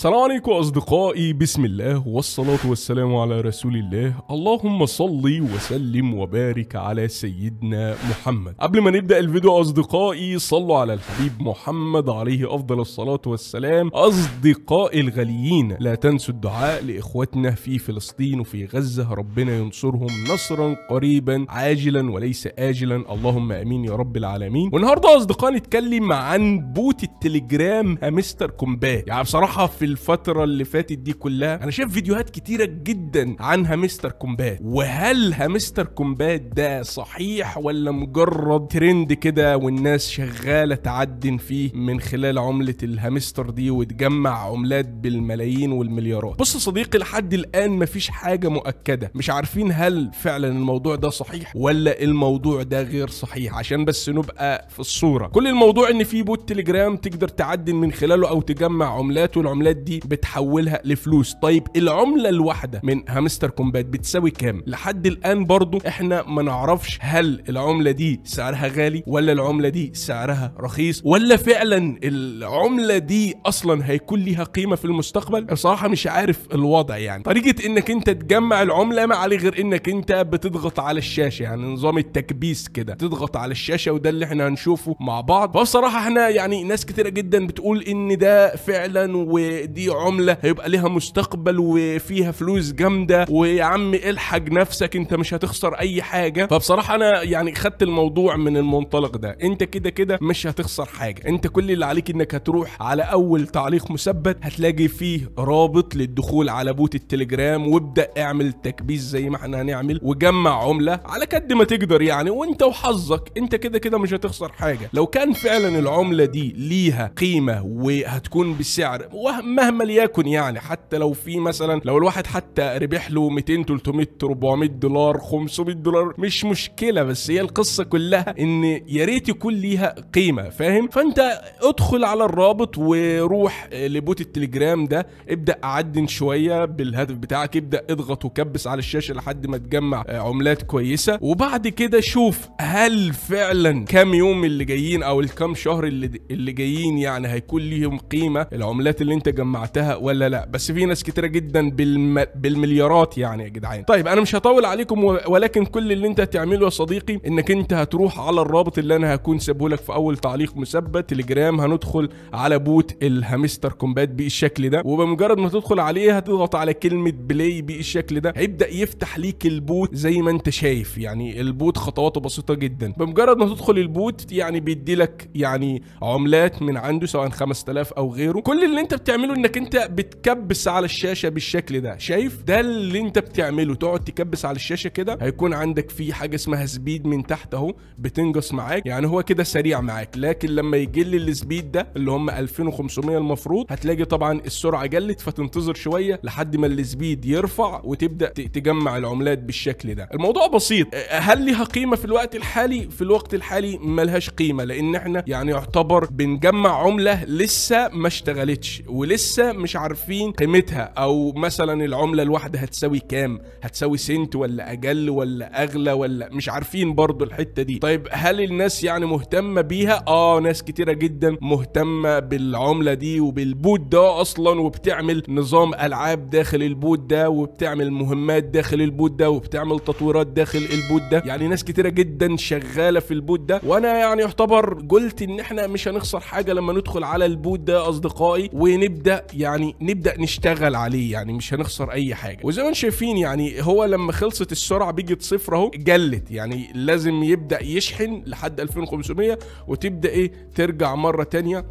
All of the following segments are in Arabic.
السلام عليكم أصدقائي بسم الله والصلاة والسلام على رسول الله اللهم صلي وسلم وبارك على سيدنا محمد قبل ما نبدأ الفيديو أصدقائي صلوا على الحبيب محمد عليه أفضل الصلاة والسلام أصدقائي الغاليين لا تنسوا الدعاء لإخواتنا في فلسطين وفي غزة ربنا ينصرهم نصرا قريبا عاجلا وليس آجلا اللهم أمين يا رب العالمين والنهاردة أصدقائي نتكلم عن بوت التليجرام مستر كومباه يعني بصراحة في الفتره اللي فاتت دي كلها انا شايف فيديوهات كتيره جدا عن هامستر كومبات وهل هامستر كومبات ده صحيح ولا مجرد ترند كده والناس شغاله تعدن فيه من خلال عمله الهامستر دي وتجمع عملات بالملايين والمليارات بص صديقي لحد الان مفيش حاجه مؤكده مش عارفين هل فعلا الموضوع ده صحيح ولا الموضوع ده غير صحيح عشان بس نبقى في الصوره كل الموضوع ان في بوت تليجرام تقدر تعدن من خلاله او تجمع عملات والعملات دي بتحولها لفلوس طيب العمله الواحده من هامستر كومبات بتساوي كام لحد الان برضو احنا ما نعرفش هل العمله دي سعرها غالي ولا العمله دي سعرها رخيص ولا فعلا العمله دي اصلا هيكون ليها قيمه في المستقبل بصراحه مش عارف الوضع يعني طريقه انك انت تجمع العمله ما عليه غير انك انت بتضغط على الشاشه يعني نظام التكبيس كده تضغط على الشاشه وده اللي احنا هنشوفه مع بعض فبصراحه احنا يعني ناس كتيره جدا بتقول ان ده فعلا و دي عمله هيبقى ليها مستقبل وفيها فلوس جامده ويا عم الحق نفسك انت مش هتخسر اي حاجه فبصراحه انا يعني خدت الموضوع من المنطلق ده انت كده كده مش هتخسر حاجه انت كل اللي عليك انك هتروح على اول تعليق مثبت هتلاقي فيه رابط للدخول على بوت التليجرام وابدا اعمل تكبيس زي ما احنا هنعمل وجمع عمله على قد ما تقدر يعني وانت وحظك انت كده كده مش هتخسر حاجه لو كان فعلا العمله دي ليها قيمه وهتكون بسعر وما مهما ليكن يعني حتى لو في مثلا لو الواحد حتى ربح له 200 300 400 دولار 500 دولار مش مشكله بس هي القصه كلها ان يا ريت يكون ليها قيمه فاهم فانت ادخل على الرابط وروح لبوت التليجرام ده ابدا اعدن شويه بالهدف بتاعك ابدا اضغط وكبس على الشاشه لحد ما تجمع عملات كويسه وبعد كده شوف هل فعلا كام يوم اللي جايين او الكام شهر اللي اللي جايين يعني هيكون ليهم قيمه العملات اللي انت جمعتها جمعتها ولا لا بس في ناس كتيره جدا بالم... بالمليارات يعني يا جدعان طيب انا مش هطول عليكم و... ولكن كل اللي انت هتعمله يا صديقي انك انت هتروح على الرابط اللي انا هكون سابه لك في اول تعليق مثبت تليجرام هندخل على بوت الهامستر كومبات بالشكل ده وبمجرد ما تدخل عليه هتضغط على كلمه بلاي بالشكل ده هيبدا يفتح ليك البوت زي ما انت شايف يعني البوت خطواته بسيطه جدا بمجرد ما تدخل البوت يعني بيدي لك يعني عملات من عنده سواء 5000 او غيره كل اللي انت بتعمله بتعمله انك انت بتكبس على الشاشه بالشكل ده شايف ده اللي انت بتعمله تقعد تكبس على الشاشه كده هيكون عندك في حاجه اسمها سبيد من تحت اهو بتنقص معاك يعني هو كده سريع معاك لكن لما يجل السبيد ده اللي هم 2500 المفروض هتلاقي طبعا السرعه جلت فتنتظر شويه لحد ما السبيد يرفع وتبدا تجمع العملات بالشكل ده الموضوع بسيط هل ليها قيمه في الوقت الحالي في الوقت الحالي ملهاش قيمه لان احنا يعني يعتبر بنجمع عمله لسه ما اشتغلتش ولسه لسه مش عارفين قيمتها او مثلا العمله الواحده هتساوي كام هتساوي سنت ولا اجل ولا اغلى ولا مش عارفين برضو الحته دي طيب هل الناس يعني مهتمه بيها اه ناس كتيره جدا مهتمه بالعمله دي وبالبوت ده اصلا وبتعمل نظام العاب داخل البوت ده وبتعمل مهمات داخل البوت ده وبتعمل تطويرات داخل البوت ده يعني ناس كتيره جدا شغاله في البوت ده وانا يعني يعتبر قلت ان احنا مش هنخسر حاجه لما ندخل على البوت ده اصدقائي ونبدا نبدا يعني نبدا نشتغل عليه يعني مش هنخسر اي حاجه وزي ما انتم شايفين يعني هو لما خلصت السرعه بيجت صفر اهو جلت يعني لازم يبدا يشحن لحد 2500 وتبدا ايه ترجع مره تانية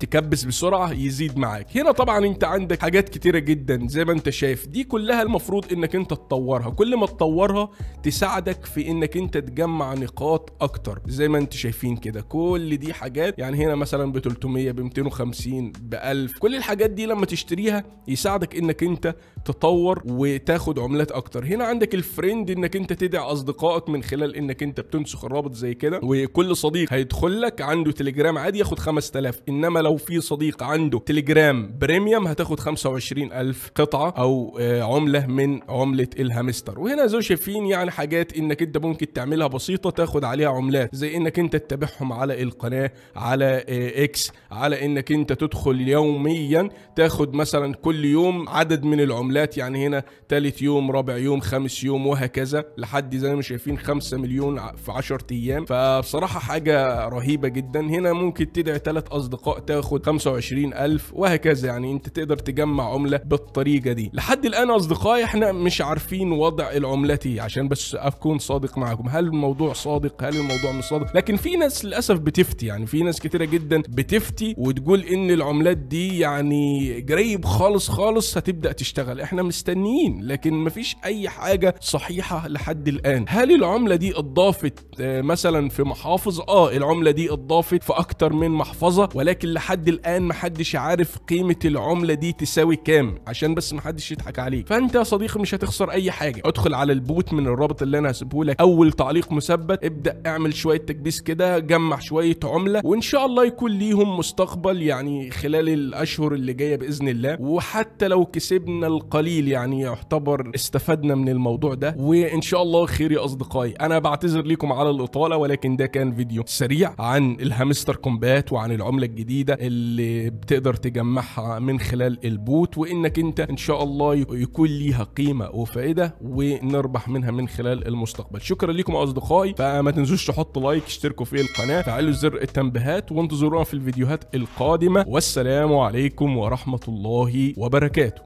تكبس بسرعه يزيد معاك هنا طبعا انت عندك حاجات كتيره جدا زي ما انت شايف دي كلها المفروض انك انت تطورها كل ما تطورها تساعدك في انك انت تجمع نقاط اكتر زي ما انت شايفين كده كل دي حاجات يعني هنا مثلا ب 300 ب 250 ب 1000 كل الحاجات دي لما تشتريها يساعدك انك انت تطور وتاخد عملات اكتر هنا عندك الفريند انك انت تدعي اصدقائك من خلال انك انت بتنسخ الرابط زي كده وكل صديق هيدخل لك عنده تليجرام عادي ياخد 5000 انما لو في صديق عنده تليجرام بريميوم هتاخد 25000 قطعه او آه، عمله من عمله الهامستر وهنا زي شايفين يعني حاجات انك انت ممكن تعملها بسيطه تاخد عليها عملات زي انك انت تتابعهم على القناه على اكس آه، على انك انت تدخل يوميا تاخد مثلا كل يوم عدد من العملات يعني هنا ثالث يوم رابع يوم خامس يوم وهكذا لحد زي ما شايفين 5 مليون في 10 ايام فبصراحه حاجه رهيبه جدا هنا ممكن تدعي ثلاث اصدقاء هتاخد 25000 وهكذا يعني انت تقدر تجمع عمله بالطريقه دي لحد الان اصدقائي احنا مش عارفين وضع العملات ايه عشان بس اكون صادق معاكم هل الموضوع صادق هل الموضوع مش صادق لكن في ناس للاسف بتفتي يعني في ناس كتيره جدا بتفتي وتقول ان العملات دي يعني قريب خالص خالص هتبدا تشتغل احنا مستنيين لكن مفيش اي حاجه صحيحه لحد الان هل العمله دي اتضافت آه، مثلا في محافظ اه العمله دي اتضافت في اكتر من محفظه ولكن لحد الان محدش عارف قيمه العمله دي تساوي كام عشان بس محدش يضحك عليك فانت يا صديقي مش هتخسر اي حاجه ادخل على البوت من الرابط اللي انا هسيبه لك اول تعليق مثبت ابدا اعمل شويه تكبيس كده جمع شويه عمله وان شاء الله يكون ليهم مستقبل يعني خلال الاشهر اللي جايه باذن الله وحتى لو كسبنا القليل يعني يعتبر استفدنا من الموضوع ده وان شاء الله خير يا اصدقائي انا بعتذر ليكم على الاطاله ولكن ده كان فيديو سريع عن الهامستر كومبات وعن العمله الجديده اللي بتقدر تجمعها من خلال البوت وانك انت ان شاء الله يكون ليها قيمه وفائده ونربح منها من خلال المستقبل شكرا لكم اصدقائي فما تنسوش تحطوا لايك اشتركوا في القناه فعلوا زر التنبيهات وانتظرونا في الفيديوهات القادمه والسلام عليكم ورحمه الله وبركاته